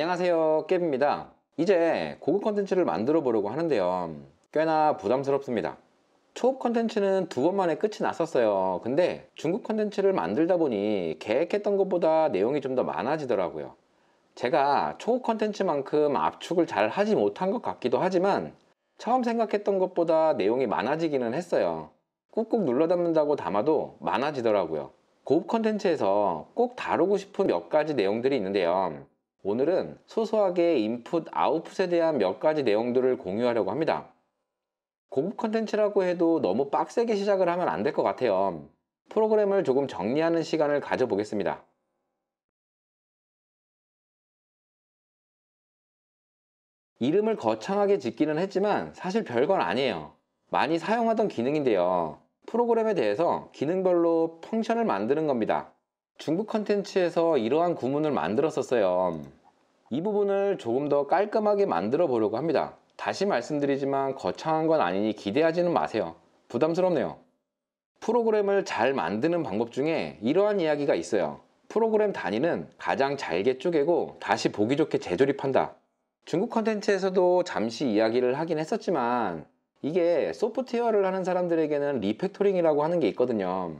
안녕하세요 깨입니다 비 이제 고급 컨텐츠를 만들어 보려고 하는데요 꽤나 부담스럽습니다 초급 컨텐츠는 두 번만에 끝이 났었어요 근데 중국 컨텐츠를 만들다 보니 계획했던 것보다 내용이 좀 더 많아지더라고요 제가 초급 컨텐츠만큼 압축을 잘 하지 못한 것 같기도 하지만 처음 생각했던 것보다 내용이 많아지기는 했어요 꾹꾹 눌러 담는다고 담아도 많아지더라고요 고급 컨텐츠에서 꼭 다루고 싶은 몇 가지 내용들이 있는데요 오늘은 소소하게 인풋 아웃풋에 대한 몇 가지 내용들을 공유하려고 합니다. 고급 컨텐츠라고 해도 너무 빡세게 시작을 하면 안 될 것 같아요. 프로그램을 조금 정리하는 시간을 가져보겠습니다. 이름을 거창하게 짓기는 했지만 사실 별건 아니에요. 많이 사용하던 기능인데요. 프로그램에 대해서 기능별로 펑션을 만드는 겁니다. 중국 컨텐츠에서 이러한 구문을 만들었었어요. 이 부분을 조금 더 깔끔하게 만들어 보려고 합니다. 다시 말씀드리지만 거창한 건 아니니 기대하지는 마세요. 부담스럽네요. 프로그램을 잘 만드는 방법 중에 이러한 이야기가 있어요. 프로그램 단위는 가장 잘게 쪼개고 다시 보기 좋게 재조립한다. 중국 컨텐츠에서도 잠시 이야기를 하긴 했었지만 이게 소프트웨어를 하는 사람들에게는 리팩토링이라고 하는 게 있거든요.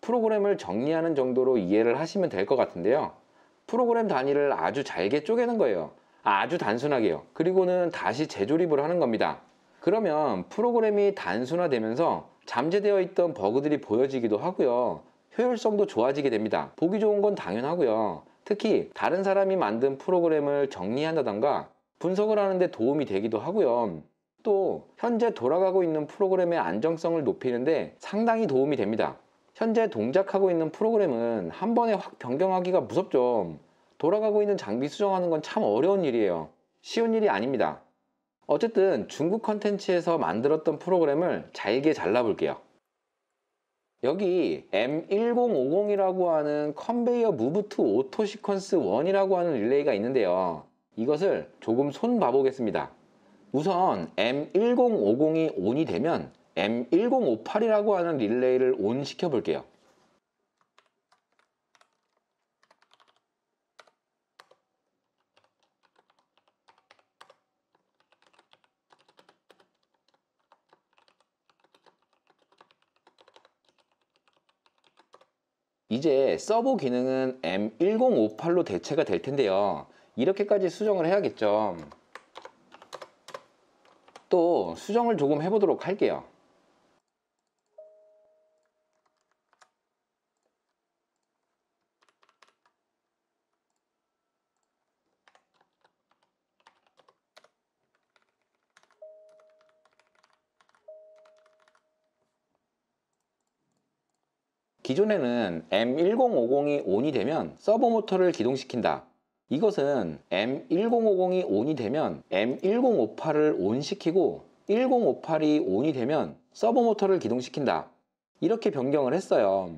프로그램을 정리하는 정도로 이해를 하시면 될 것 같은데요. 프로그램 단위를 아주 잘게 쪼개는 거예요. 아, 아주 단순하게요. 그리고는 다시 재조립을 하는 겁니다. 그러면 프로그램이 단순화되면서 잠재되어 있던 버그들이 보여지기도 하고요. 효율성도 좋아지게 됩니다. 보기 좋은 건 당연하고요. 특히 다른 사람이 만든 프로그램을 정리한다던가 분석을 하는데 도움이 되기도 하고요. 또 현재 돌아가고 있는 프로그램의 안정성을 높이는데 상당히 도움이 됩니다. 현재 동작하고 있는 프로그램은 한 번에 확 변경하기가 무섭죠. 돌아가고 있는 장비 수정하는 건 참 어려운 일이에요. 쉬운 일이 아닙니다. 어쨌든 중국 컨텐츠에서 만들었던 프로그램을 잘게 잘라볼게요. 여기 M1050이라고 하는 컨베이어 무브투 오토 시퀀스 1이라고 하는 릴레이가 있는데요. 이것을 조금 손 봐보겠습니다. 우선 M1050이 ON이 되면 M1058이라고 하는 릴레이를 ON 시켜볼게요. 이제 서버 기능은 M1058로 대체가 될 텐데요. 이렇게까지 수정을 해야겠죠. 또 수정을 조금 해보도록 할게요. 기존에는 M1050이 o n 이 되면 서버 모터를 기동시킨다. 이것은 M1050이 o n 이 되면 M1058을 ON 시키고 1058이 o n 이 되면 서버 모터를 기동시킨다. 이렇게 변경을 했어요.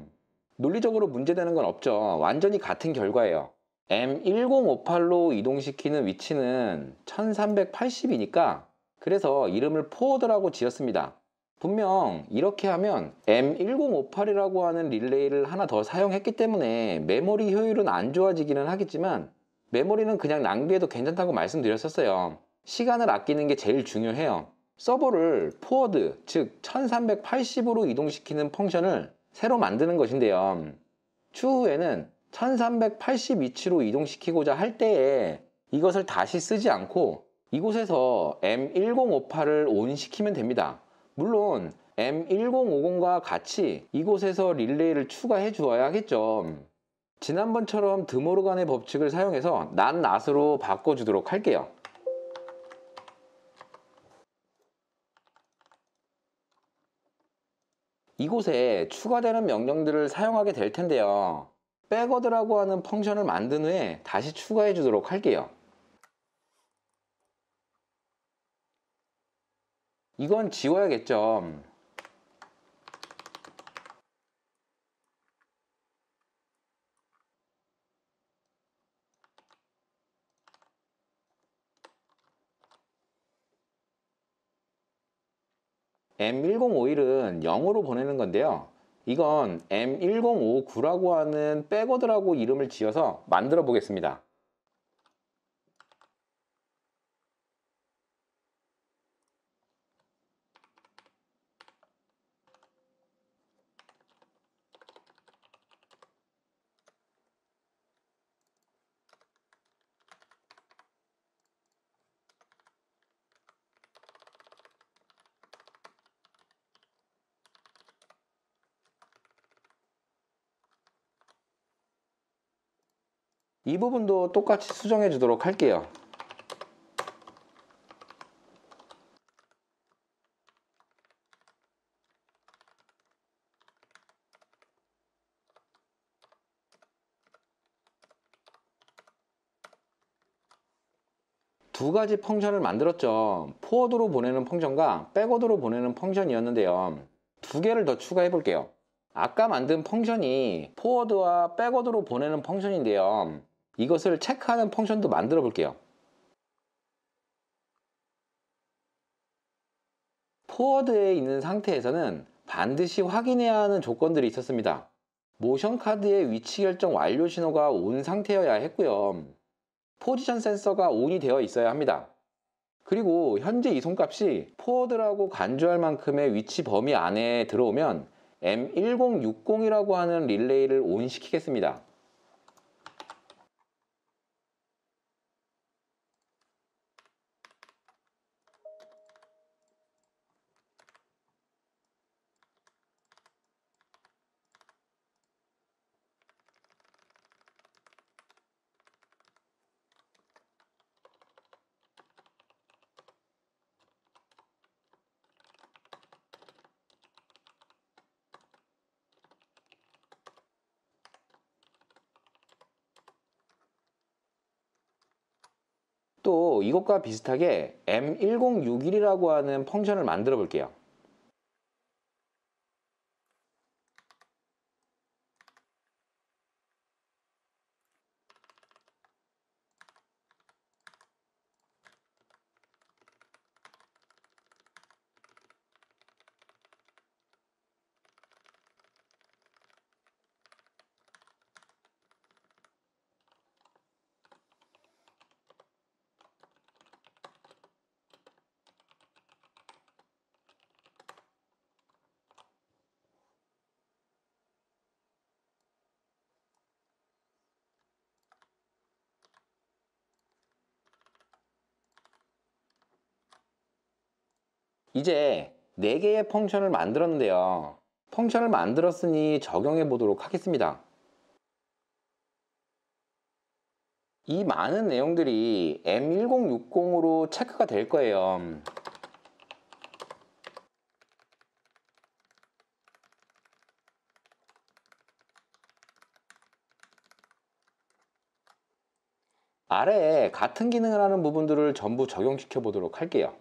논리적으로 문제되는 건 없죠. 완전히 같은 결과예요. M1058로 이동시키는 위치는 1380이니까 그래서 이름을 포워드라고 지었습니다. 분명 이렇게 하면 M1058이라고 하는 릴레이를 하나 더 사용했기 때문에 메모리 효율은 안 좋아지기는 하겠지만 메모리는 그냥 낭비해도 괜찮다고 말씀드렸었어요. 시간을 아끼는 게 제일 중요해요. 서버를 포워드, 즉 1380으로 이동시키는 펑션을 새로 만드는 것인데요. 추후에는 1 3 8 0위치로 이동시키고자 할 때에 이것을 다시 쓰지 않고 이곳에서 M1058을 온 시키면 됩니다. 물론 M1050과 같이 이곳에서 릴레이를 추가해 주어야 겠죠 지난번처럼 드모르간의 법칙을 사용해서 난낫으로 바꿔주도록 할게요. 이곳에 추가되는 명령들을 사용하게 될 텐데요. 백어드라고 하는 펑션을 만든 후에 다시 추가해 주도록 할게요. 이건 지워야겠죠. M1051은 0으로 보내는 건데요. 이건 M1059라고 하는 백워드라고 이름을 지어서 만들어 보겠습니다. 이 부분도 똑같이 수정해 주도록 할게요 두 가지 펑션을 만들었죠 포워드로 보내는 펑션과 백워드로 보내는 펑션이었는데요 두 개를 더 추가해 볼게요 아까 만든 펑션이 포워드와 백워드로 보내는 펑션인데요 이것을 체크하는 펑션도 만들어 볼게요. 포워드에 있는 상태에서는 반드시 확인해야 하는 조건들이 있었습니다. 모션 카드의 위치 결정 완료 신호가 온 상태여야 했고요. 포지션 센서가 온이 되어 있어야 합니다. 그리고 현재 이 손값이 포워드라고 간주할 만큼의 위치 범위 안에 들어오면 M1060이라고 하는 릴레이를 온시키겠습니다. 또 이것과 비슷하게 M1061이라고 하는 펑션을 만들어 볼게요. 이제 4개의 펑션을 만들었는데요. 펑션을 만들었으니 적용해 보도록 하겠습니다. 이 많은 내용들이 M1060으로 체크가 될 거예요. 아래에 같은 기능을 하는 부분들을 전부 적용시켜 보도록 할게요.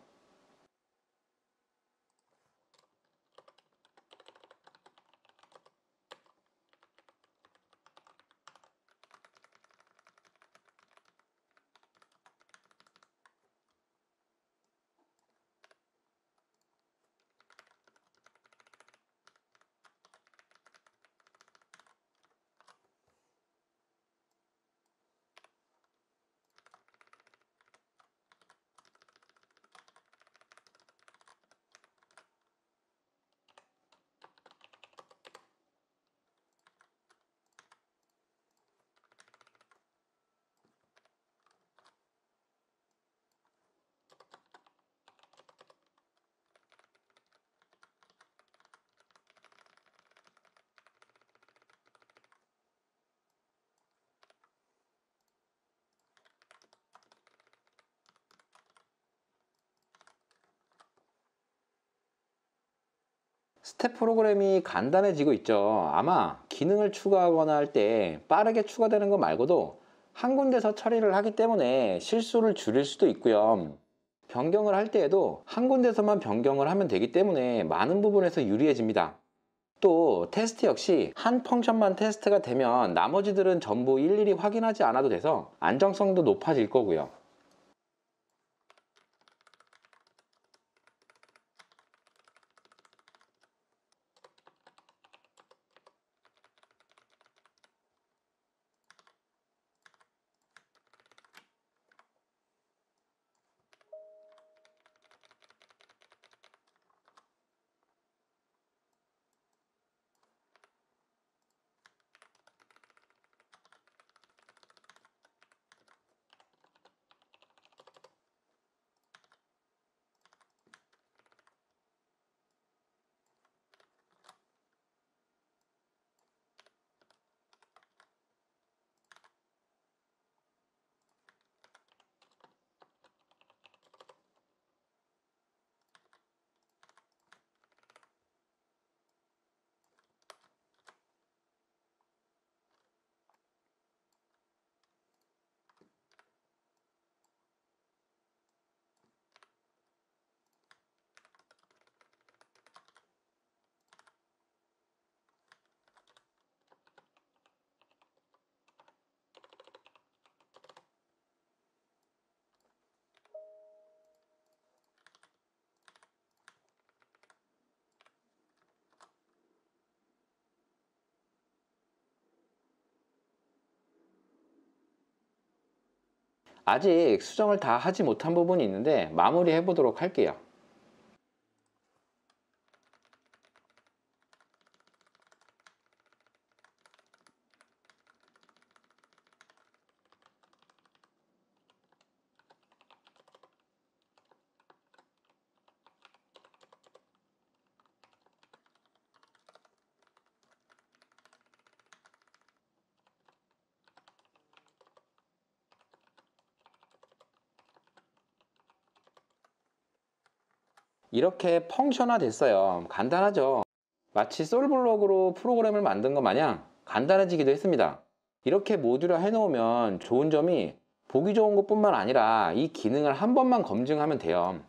스텝 프로그램이 간단해지고 있죠. 아마 기능을 추가하거나 할 때 빠르게 추가되는 것 말고도 한 군데서 처리를 하기 때문에 실수를 줄일 수도 있고요. 변경을 할 때에도 한 군데서만 변경을 하면 되기 때문에 많은 부분에서 유리해집니다. 또 테스트 역시 한 펑션만 테스트가 되면 나머지들은 전부 일일이 확인하지 않아도 돼서 안정성도 높아질 거고요. 아직 수정을 다 하지 못한 부분이 있는데 마무리해 보도록 할게요. 이렇게 펑션화 됐어요. 간단하죠. 마치 솔블록으로 프로그램을 만든 것 마냥 간단해지기도 했습니다. 이렇게 모듈화 해놓으면 좋은 점이 보기 좋은 것 뿐만 아니라 이 기능을 한 번만 검증하면 돼요.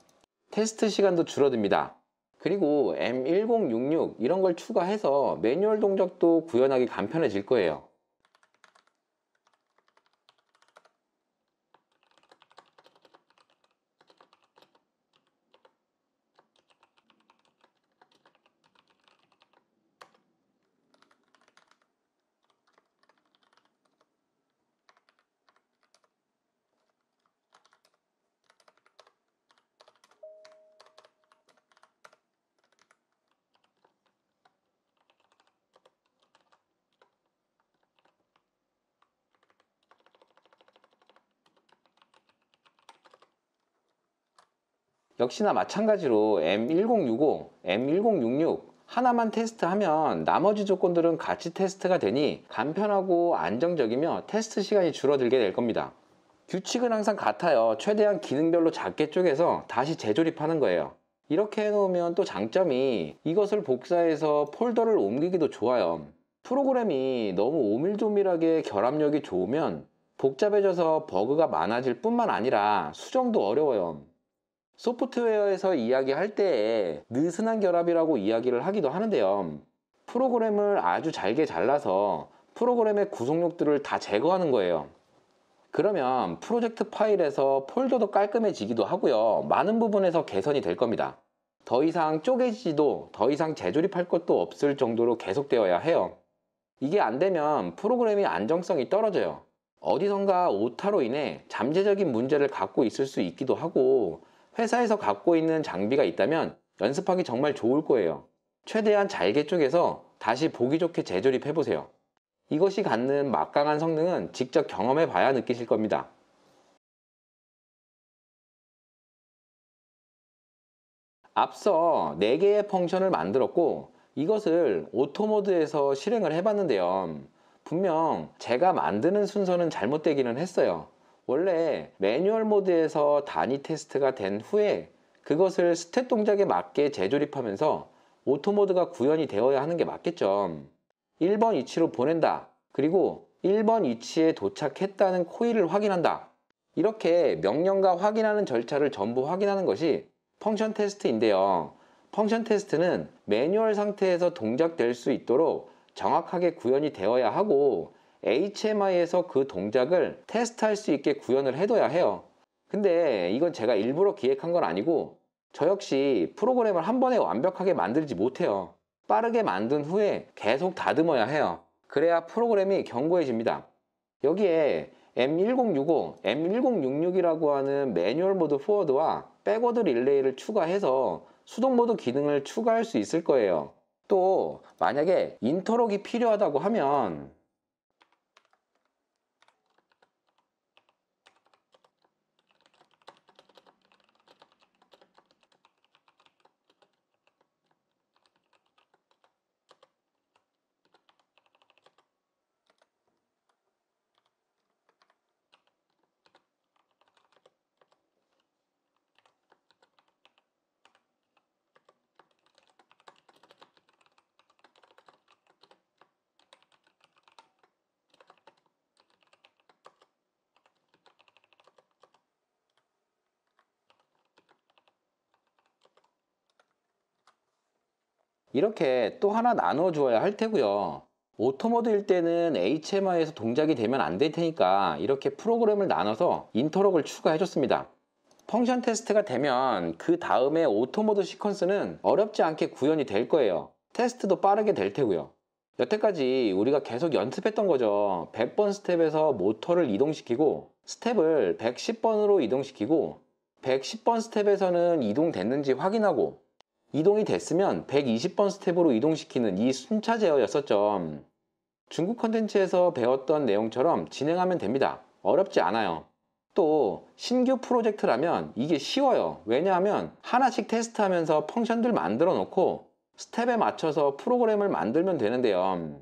테스트 시간도 줄어듭니다. 그리고 M1066 이런 걸 추가해서 매뉴얼 동작도 구현하기 간편해질 거예요. 역시나 마찬가지로 m 1 0 6 5 M1066 하나만 테스트하면 나머지 조건들은 같이 테스트가 되니 간편하고 안정적이며 테스트 시간이 줄어들게 될 겁니다. 규칙은 항상 같아요. 최대한 기능별로 작게 쪼개서 다시 재조립하는 거예요. 이렇게 해놓으면 또 장점이 이것을 복사해서 폴더를 옮기기도 좋아요. 프로그램이 너무 오밀조밀하게 결합력이 좋으면 복잡해져서 버그가 많아질 뿐만 아니라 수정도 어려워요. 소프트웨어에서 이야기할 때에 느슨한 결합이라고 이야기를 하기도 하는데요. 프로그램을 아주 잘게 잘라서 프로그램의 구속력들을 다 제거하는 거예요. 그러면 프로젝트 파일에서 폴더도 깔끔해지기도 하고요. 많은 부분에서 개선이 될 겁니다. 더 이상 쪼개지도 더 이상 재조립할 것도 없을 정도로 계속되어야 해요. 이게 안 되면 프로그램이 안정성이 떨어져요. 어디선가 오타로 인해 잠재적인 문제를 갖고 있을 수 있기도 하고 회사에서 갖고 있는 장비가 있다면 연습하기 정말 좋을 거예요. 최대한 잘게 쪼개서 다시 보기 좋게 재조립해 보세요. 이것이 갖는 막강한 성능은 직접 경험해 봐야 느끼실 겁니다. 앞서 4개의 펑션을 만들었고 이것을 오토모드에서 실행을 해봤는데요. 분명 제가 만드는 순서는 잘못되기는 했어요. 원래 매뉴얼 모드에서 단위 테스트가 된 후에 그것을 스탯 동작에 맞게 재조립하면서 오토 모드가 구현이 되어야 하는 게 맞겠죠. 1번 위치로 보낸다. 그리고 1번 위치에 도착했다는 코일을 확인한다. 이렇게 명령과 확인하는 절차를 전부 확인하는 것이 펑션 테스트인데요. 펑션 테스트는 매뉴얼 상태에서 동작될 수 있도록 정확하게 구현이 되어야 하고 HMI에서 그 동작을 테스트할 수 있게 구현을 해둬야 해요. 근데 이건 제가 일부러 기획한 건 아니고 저 역시 프로그램을 한 번에 완벽하게 만들지 못해요. 빠르게 만든 후에 계속 다듬어야 해요. 그래야 프로그램이 견고해집니다. 여기에 M1065, M1066이라고 하는 매뉴얼 모드 포워드와 백워드 릴레이를 추가해서 수동 모드 기능을 추가할 수 있을 거예요. 또 만약에 인터록이 필요하다고 하면 이렇게 또 하나 나누어주어야할 테고요. 오토모드일 때는 HMI에서 동작이 되면 안 될 테니까 이렇게 프로그램을 나눠서 인터럭을 추가해줬습니다. 펑션 테스트가 되면 그 다음에 오토모드 시퀀스는 어렵지 않게 구현이 될 거예요. 테스트도 빠르게 될 테고요. 여태까지 우리가 계속 연습했던 거죠. 100번 스텝에서 모터를 이동시키고 스텝을 110번으로 이동시키고 110번 스텝에서는 이동됐는지 확인하고 이동이 됐으면 120번 스텝으로 이동시키는 이 순차 제어였었죠. 중국 컨텐츠에서 배웠던 내용처럼 진행하면 됩니다. 어렵지 않아요. 또 신규 프로젝트라면 이게 쉬워요. 왜냐하면 하나씩 테스트하면서 펑션들 만들어 놓고 스텝에 맞춰서 프로그램을 만들면 되는데요.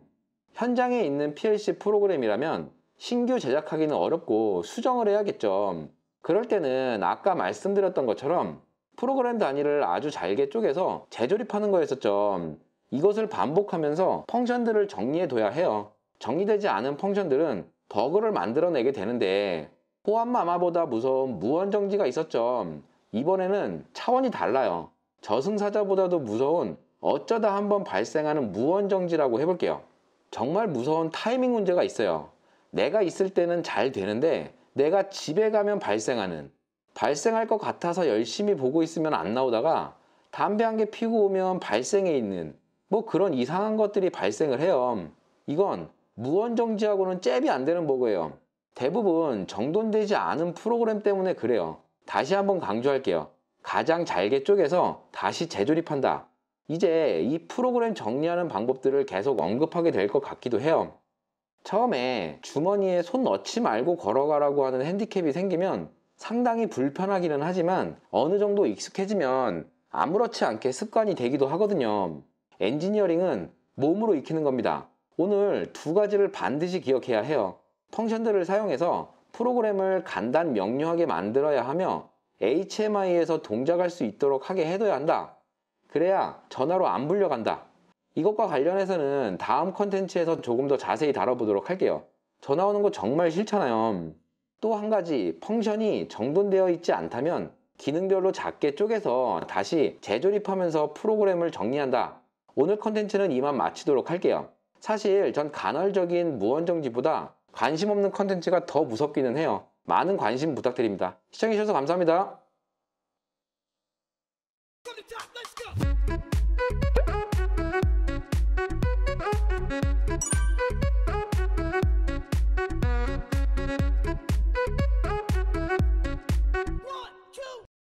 현장에 있는 PLC 프로그램이라면 신규 제작하기는 어렵고 수정을 해야겠죠. 그럴 때는 아까 말씀드렸던 것처럼 프로그램 단위를 아주 잘게 쪼개서 재조립하는 거에서 좀 이것을 반복하면서 펑션들을 정리해둬야 해요. 정리되지 않은 펑션들은 버그를 만들어내게 되는데 호암마마보다 무서운 무한정지가 있었죠. 이번에는 차원이 달라요. 저승사자보다도 무서운 어쩌다 한번 발생하는 무한정지라고 해볼게요. 정말 무서운 타이밍 문제가 있어요. 내가 있을 때는 잘 되는데 내가 집에 가면 발생하는 발생할 것 같아서 열심히 보고 있으면 안 나오다가 담배 한 개 피고 오면 발생해 있는 뭐 그런 이상한 것들이 발생을 해요. 이건 무언정지하고는 잽이 안 되는 보고예요. 대부분 정돈되지 않은 프로그램 때문에 그래요. 다시 한번 강조할게요. 가장 잘게 쪼개서 다시 재조립한다. 이제 이 프로그램 정리하는 방법들을 계속 언급하게 될 것 같기도 해요. 처음에 주머니에 손 넣지 말고 걸어가라고 하는 핸디캡이 생기면 상당히 불편하기는 하지만 어느 정도 익숙해지면 아무렇지 않게 습관이 되기도 하거든요. 엔지니어링은 몸으로 익히는 겁니다. 오늘 두 가지를 반드시 기억해야 해요. 펑션들을 사용해서 프로그램을 간단 명료하게 만들어야 하며 HMI에서 동작할 수 있도록 하게 해둬야 한다. 그래야 전화로 안 불려간다. 이것과 관련해서는 다음 컨텐츠에서 조금 더 자세히 다뤄보도록 할게요. 전화 오는 거 정말 싫잖아요. 또한 가지 펑션이 정돈되어 있지 않다면 기능별로 작게 쪼개서 다시 재조립하면서 프로그램을 정리한다. 오늘 컨텐츠는 이만 마치도록 할게요. 사실 전 간헐적인 무언정지보다 관심 없는 컨텐츠가 더 무섭기는 해요. 많은 관심 부탁드립니다. 시청해주셔서 감사합니다.